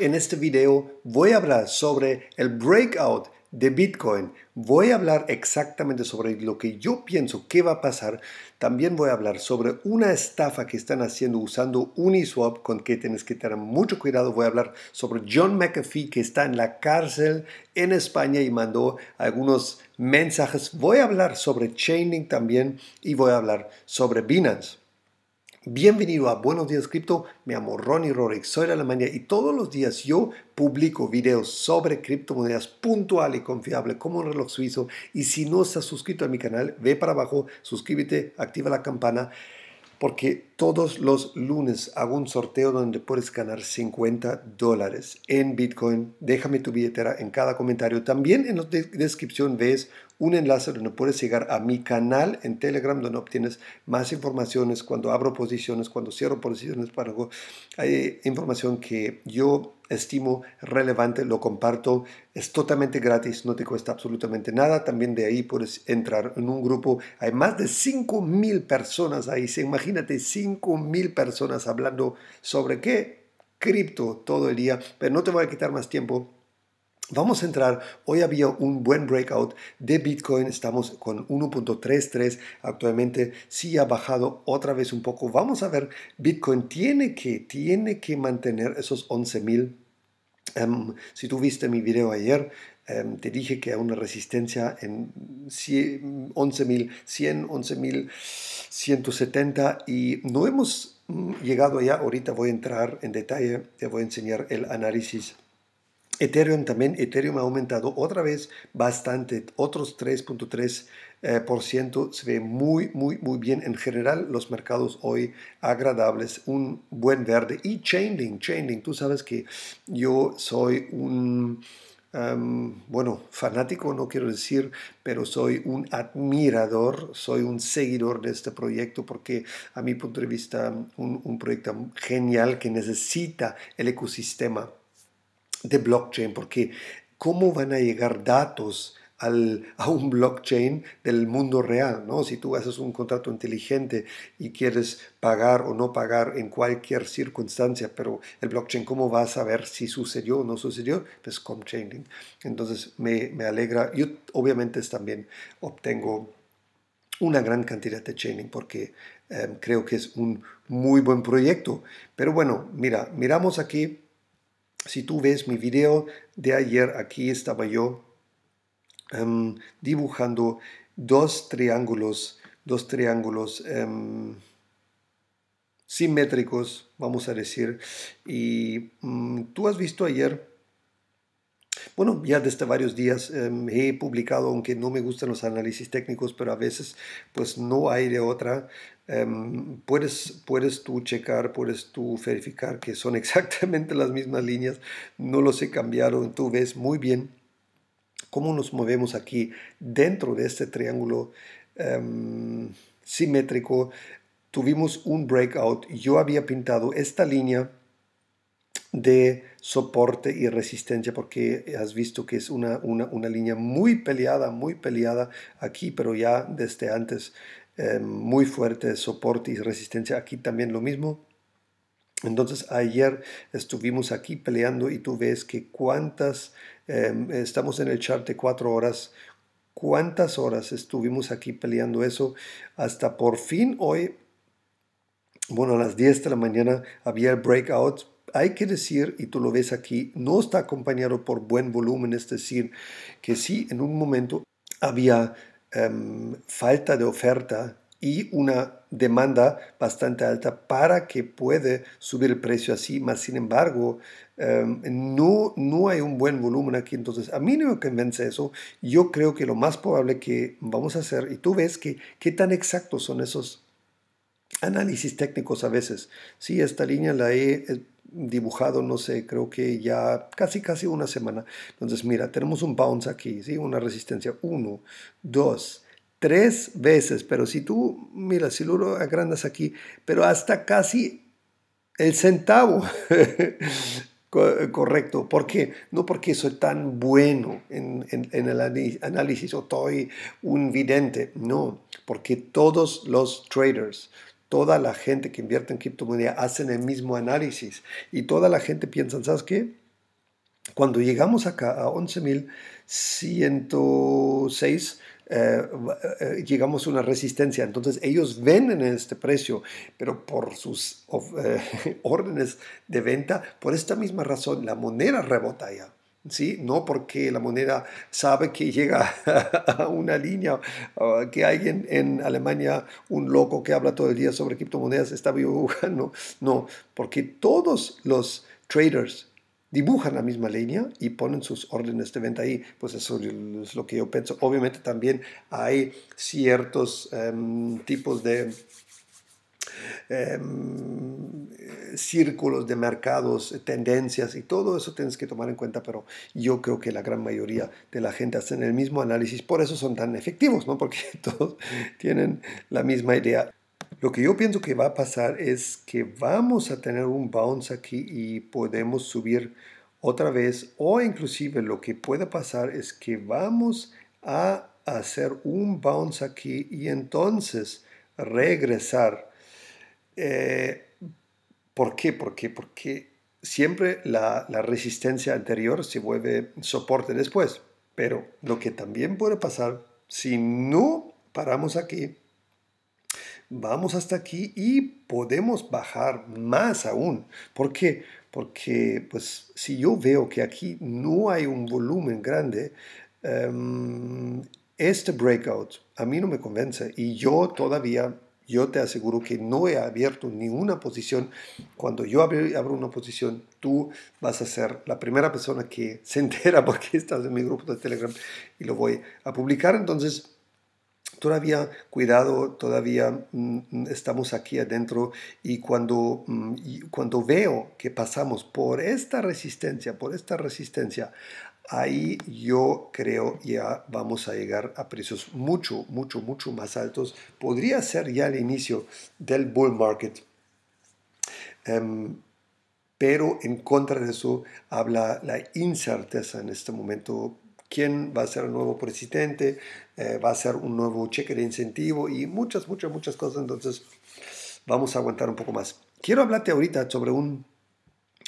En este video voy a hablar sobre el breakout de Bitcoin. Voy a hablar exactamente sobre lo que yo pienso que va a pasar. También voy a hablar sobre una estafa que están haciendo usando Uniswap con que tienes que tener mucho cuidado. Voy a hablar sobre John McAfee que está en la cárcel en España y mandó algunos mensajes. Voy a hablar sobre Chainlink también y voy a hablar sobre Binance. Bienvenido a Buenos Días Cripto, me llamo Ronnie Rorick, soy de Alemania y todos los días yo publico videos sobre criptomonedas puntual y confiable como un reloj suizo y si no estás suscrito a mi canal, ve para abajo, suscríbete, activa la campana porque todos los lunes hago un sorteo donde puedes ganar 50 dólares en Bitcoin. Déjame tu billetera en cada comentario. También en la descripción ves un enlace donde puedes llegar a mi canal en Telegram, donde obtienes más informaciones cuando abro posiciones, cuando cierro posiciones para Hay eh, información que yo estimo relevante, lo comparto, es totalmente gratis, no te cuesta absolutamente nada. También de ahí puedes entrar en un grupo. Hay más de mil personas ahí, se imagínate mil personas hablando sobre qué cripto todo el día, pero no te voy a quitar más tiempo Vamos a entrar, hoy había un buen breakout de Bitcoin, estamos con 1.33 actualmente, sí ha bajado otra vez un poco, vamos a ver, Bitcoin tiene que, tiene que mantener esos 11.000. Em, si tú viste mi video ayer, em, te dije que hay una resistencia en 11.100, 11.170 y no hemos mm, llegado allá, ahorita voy a entrar en detalle, te voy a enseñar el análisis Ethereum también, Ethereum ha aumentado otra vez bastante, otros 3.3%. Eh, se ve muy, muy, muy bien. En general, los mercados hoy agradables, un buen verde. Y Chainlink, Chainlink, tú sabes que yo soy un... bueno, fanático no quiero decir, pero soy un admirador, soy un seguidor de este proyecto porque a mi punto de vista un proyecto genial que necesita el ecosistema de blockchain, porque ¿cómo van a llegar datos? Al, a un blockchain del mundo real, ¿no? Si tú haces un contrato inteligente y quieres pagar o no pagar en cualquier circunstancia, pero el blockchain, ¿cómo va a saber si sucedió o no sucedió? Pues con chaining. Entonces me, me alegra. Yo obviamente también obtengo una gran cantidad de chaining porque eh, creo que es un muy buen proyecto. Pero bueno, mira, miramos aquí si tú ves mi video de ayer, aquí estaba yo em, dibujando dos triángulos, dos triángulos em, simétricos, vamos a decir. Y mm, tú has visto ayer, bueno, ya desde varios días em, he publicado, aunque no me gustan los análisis técnicos, pero a veces pues no hay de otra. Em, puedes, puedes tú checar, puedes tú verificar que son exactamente las mismas líneas, no los he cambiado, tú ves muy bien cómo nos movemos aquí dentro de este triángulo em, simétrico. Tuvimos un breakout, yo había pintado esta línea de soporte y resistencia porque has visto que es una, una, una línea muy peleada, muy peleada aquí, pero ya desde antes eh, muy fuerte soporte y resistencia. Aquí también lo mismo. Entonces ayer estuvimos aquí peleando y tú ves que cuántas, em, estamos en el chart de cuatro horas, cuántas horas estuvimos aquí peleando eso hasta por fin hoy, bueno, a las 10 de la mañana había el breakout. Hay que decir, y tú lo ves aquí, no está acompañado por buen volumen, es decir, que sí, en un momento había Em, falta de oferta y una demanda bastante alta para que puede subir el precio así, más sin embargo, em, no, no hay un buen volumen aquí, entonces a mí no me convence eso, yo creo que lo más probable que vamos a hacer, y tú ves que qué tan exactos son esos análisis técnicos a veces. si esta línea la he eh, dibujado, no sé, creo que ya casi, casi una semana. Entonces, mira, tenemos un bounce aquí, ¿sí? Una resistencia Uno, dos, tres veces, pero si tú, mira, si lo agrandas aquí, pero hasta casi el centavo. correcto. porque No porque soy tan bueno en, el análisis o estoy un vidente, no, porque todos los traders, toda la gente que invierte en criptomoneda hacen el mismo análisis y toda la gente piensa, ¿sabes qué? Cuando llegamos acá a 11.106, eh, eh, llegamos a una resistencia. Entonces ellos venden en este precio, pero por sus eh, órdenes de venta, por esta misma razón, la moneda rebota ya. ¿sí? No porque la moneda sabe que llega a una línea, ah, que alguien en Alemania, un loco que habla todo el día sobre criptomonedas, está dibujando. No, porque todos los traders dibujan la misma línea y ponen sus órdenes de venta ahí. Pues eso es lo que yo pienso. Obviamente también hay ciertos em, tipos de Em, círculos de mercados, eh, tendencias y todo eso tienes que tomar en cuenta, pero yo creo que la gran mayoría de la gente hacen el mismo análisis, por eso son tan efectivos, ¿no? porque todos tienen la misma idea. Lo que yo pienso que va a pasar es que vamos a tener un bounce aquí y podemos subir otra vez o inclusive lo que puede pasar es que vamos a hacer un bounce aquí y entonces regresar eh, ¿Por qué? ¿Por Porque siempre la, resistencia anterior se vuelve soporte después. Pero lo que también puede pasar, si no paramos aquí, vamos hasta aquí y podemos bajar más aún. ¿Por qué? Porque pues, si yo veo que aquí no hay un volumen grande, em, este breakout a mí no me convence y yo todavía yo te aseguro que no he abierto ninguna posición. Cuando yo abro una posición, tú vas a ser la primera persona que se entera porque estás en mi grupo de Telegram y lo voy a publicar. Entonces, todavía cuidado, todavía mm, estamos aquí adentro y cuando, mm, y cuando veo que pasamos por esta resistencia, por esta resistencia ahí yo creo ya vamos a llegar a precios mucho, mucho, mucho más altos. Podría ser ya el inicio del bull market. Em, pero en contra de eso habla la incerteza en este momento. ¿Quién va a ser el nuevo presidente? Eh, ¿Va a ser un nuevo cheque de incentivo? Y muchas, muchas, muchas cosas. Entonces, vamos a aguantar un poco más. Quiero hablarte ahorita sobre un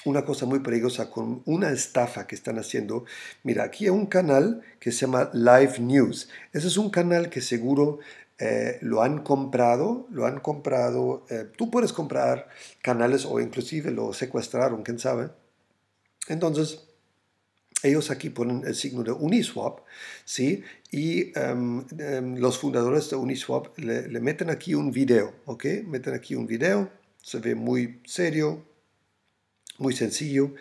una cosa muy peligrosa con una estafa que están haciendo. Mira, aquí hay un canal que se llama Live News. Ese es un canal que seguro eh, lo han comprado, lo han comprado. Eh, tú puedes comprar canales o inclusive lo secuestraron, quién sabe. Entonces, ellos aquí ponen el signo de Uniswap, ¿sí? Y em, em, los fundadores de Uniswap le, meten aquí un video, ¿ok? Meten aquí un video, se ve muy serio, muy sencillo.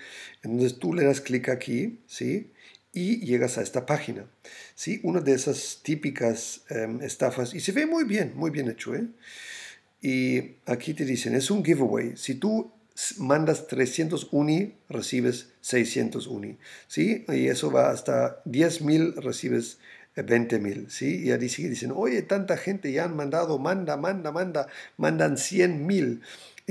Entonces tú le das clic aquí, ¿sí? Y llegas a esta página, ¿sí? Una de esas típicas em, estafas. Y se ve muy bien, muy bien hecho, ¿eh? Y aquí te dicen, es un giveaway. Si tú mandas 300 uni, recibes 600 uni, ¿sí? Y eso va hasta 10.000, recibes 20.000, eh, ¿sí? Y ahí sigue dicen, oye, tanta gente ya han mandado, manda, manda, manda, mandan 100.000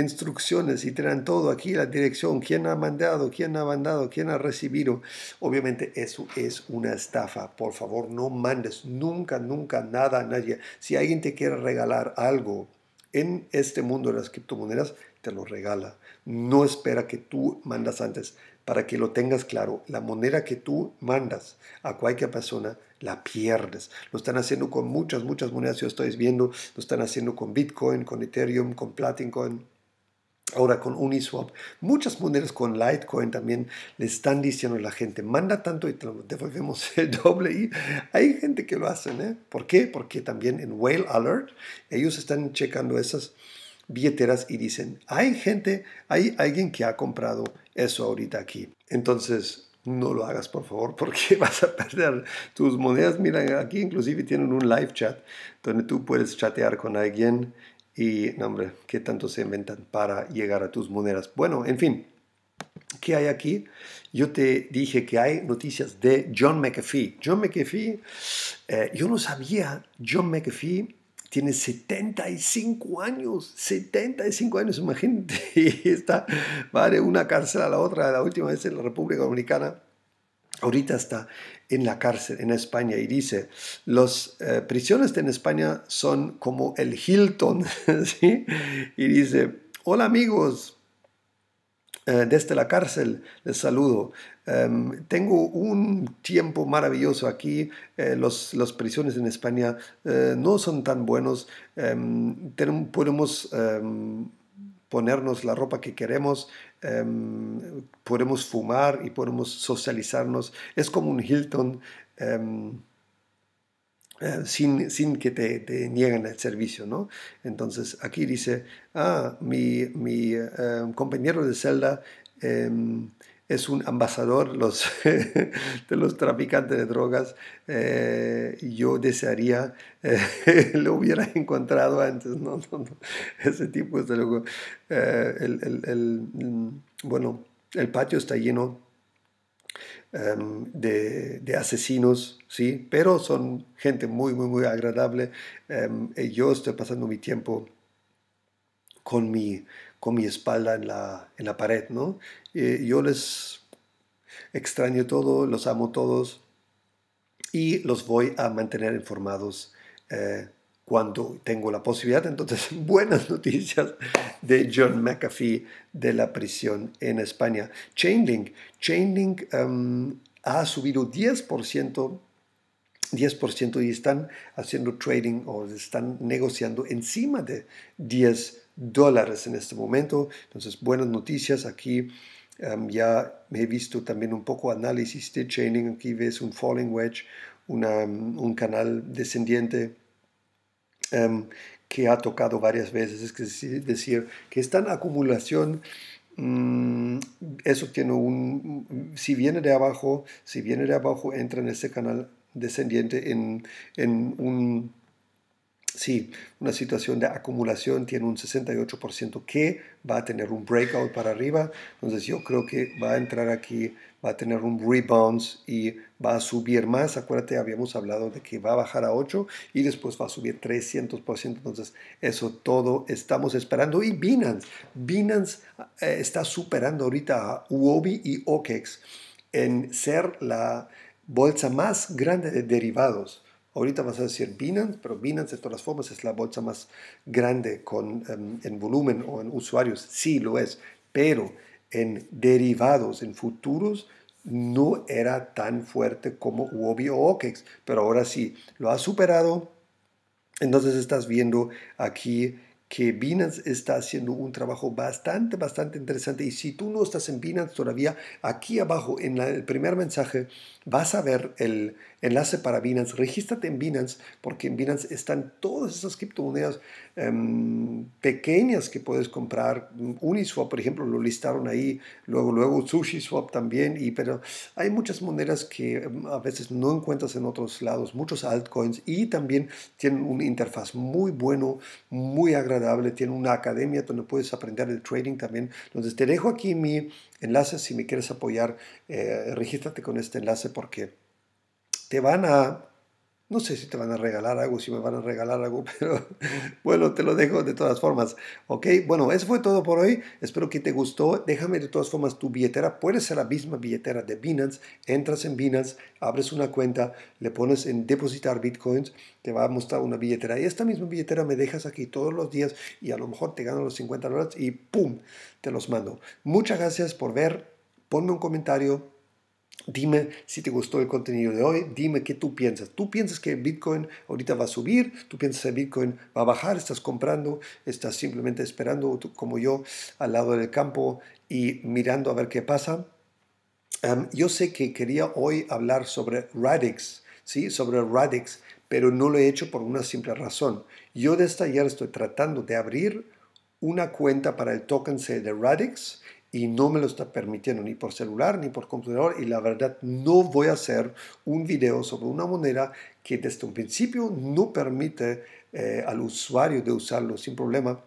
instrucciones y tienen todo aquí, la dirección, quién ha mandado, quién ha mandado, quién ha recibido. Obviamente eso es una estafa. Por favor, no mandes nunca, nunca nada a nadie. Si alguien te quiere regalar algo en este mundo de las criptomonedas, te lo regala. No espera que tú mandas antes. Para que lo tengas claro, la moneda que tú mandas a cualquier persona, la pierdes. Lo están haciendo con muchas, muchas monedas. Yo estoy viendo, lo están haciendo con Bitcoin, con Ethereum, con Platincoin, Ahora con Uniswap, muchas monedas con Litecoin también le están diciendo a la gente, manda tanto y te devolvemos el doble. Y hay gente que lo hace, ¿eh? ¿Por qué? Porque también en Whale Alert ellos están checando esas billeteras y dicen, hay gente, hay alguien que ha comprado eso ahorita aquí. Entonces, no lo hagas por favor porque vas a perder tus monedas. Mira, aquí inclusive tienen un live chat donde tú puedes chatear con alguien y, no, hombre, ¿qué tanto se inventan para llegar a tus monedas? Bueno, en fin, ¿qué hay aquí? Yo te dije que hay noticias de John McAfee. John McAfee, eh, yo no sabía, John McAfee tiene 75 años, 75 años, imagínate, está, va de una cárcel a la otra, la última vez en la República Dominicana ahorita está en la cárcel en España y dice, los eh, prisiones en España son como el Hilton, ¿sí? Y dice, hola amigos, desde eh, este, la cárcel les saludo. Em, tengo un tiempo maravilloso aquí. Eh, los, prisiones en España no son tan buenos. Em, podemos em, ponernos la ropa que queremos, Em, podemos fumar y podemos socializarnos. Es como un Hilton em, eh, sin, que te, nieguen el servicio, ¿no? Entonces aquí dice, ah, mi, eh, compañero de celda... Em, es un ambasador de los traficantes de drogas. Eh, yo desearía eh, lo hubiera encontrado antes. Ese tipo, desde luego. Eh, el, mm, bueno, el patio está lleno em, de, asesinos, ¿sí? pero son gente muy, muy, muy agradable. Em, y yo estoy pasando mi tiempo con mi con mi espalda en la, en la pared, ¿no? yo les extraño todo, los amo todos y los voy a mantener informados eh, cuando tengo la posibilidad. Entonces, buenas noticias de John McAfee de la prisión en España. Chainlink, Chainlink em, ha subido 10%. 10% y están haciendo trading o están negociando encima de 10 dólares en este momento. Entonces, buenas noticias aquí. Em, ya he visto también un poco análisis de chaining. Aquí ves un falling wedge, em, un canal descendiente em, que ha tocado varias veces. Es decir, que está en acumulación mm, eso tiene un, si viene de abajo, si viene de abajo, entra en ese canal descendiente en un Sí, una situación de acumulación tiene un 68% que va a tener un breakout para arriba. Entonces yo creo que va a entrar aquí, va a tener un rebound y va a subir más. Acuérdate, habíamos hablado de que va a bajar a 8 y después va a subir 300%. Entonces eso todo estamos esperando. Y Binance, Binance eh, está superando ahorita a Uobi y OKEX en ser la bolsa más grande de derivados Ahorita vas a decir Binance, pero Binance de todas formas es la bolsa más grande con, em, en volumen o en usuarios, sí lo es, pero en derivados, en futuros, no era tan fuerte como Uobi o OKEX, pero ahora sí, lo ha superado. Entonces estás viendo aquí que Binance está haciendo un trabajo bastante, bastante interesante. Y si tú no estás en Binance todavía, aquí abajo en el primer mensaje vas a ver el enlace para Binance. Regístrate en Binance porque en Binance están todas esas criptomonedas Em, pequeñas que puedes comprar. Uniswap, por ejemplo, lo listaron ahí, luego, luego SushiSwap también, y, pero hay muchas monedas que em, a veces no encuentras en otros lados, muchos altcoins, y también tienen una interfaz muy bueno, muy agradable, tienen una academia donde puedes aprender el trading también. Entonces te dejo aquí mi enlace, si me quieres apoyar, eh, regístrate con este enlace porque te van a no sé si te van a regalar algo, si me van a regalar algo, pero bueno, te lo dejo de todas formas. Ok, bueno, eso fue todo por hoy. Espero que te gustó. Déjame de todas formas tu billetera. Puede ser la misma billetera de Binance. Entras en Binance, abres una cuenta, le pones en depositar bitcoins, te va a mostrar una billetera. Y esta misma billetera me dejas aquí todos los días y a lo mejor te gano los 50 dólares y ¡pum! Te los mando. Muchas gracias por ver. Ponme un comentario, Dime si te gustó el contenido de hoy, dime qué tú piensas. ¿Tú piensas que Bitcoin ahorita va a subir? ¿Tú piensas que Bitcoin va a bajar? ¿Estás comprando? ¿Estás simplemente esperando como yo al lado del campo y mirando a ver qué pasa? yo sé que quería hoy hablar sobre Radix, ¿sí? Sobre Radix, pero no lo he hecho por una simple razón. Yo desde ayer estoy tratando de abrir una cuenta para el token de Radix y no me lo está permitiendo ni por celular ni por computador y la verdad no voy a hacer un video sobre una moneda que desde un principio no permite eh, al usuario de usarlo sin problema.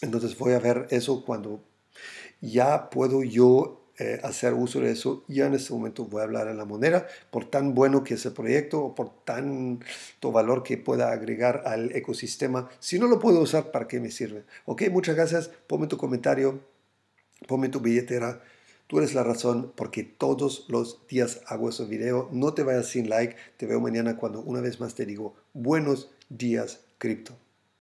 Entonces voy a ver eso cuando ya puedo yo eh, hacer uso de eso. Ya en este momento voy a hablar de la moneda por tan bueno que es el proyecto o por tanto valor que pueda agregar al ecosistema. Si no lo puedo usar, ¿para qué me sirve? Ok, muchas gracias. Ponme tu comentario. Ponme tu billetera. Tú eres la razón porque todos los días hago ese video. No te vayas sin like. Te veo mañana cuando una vez más te digo buenos días cripto.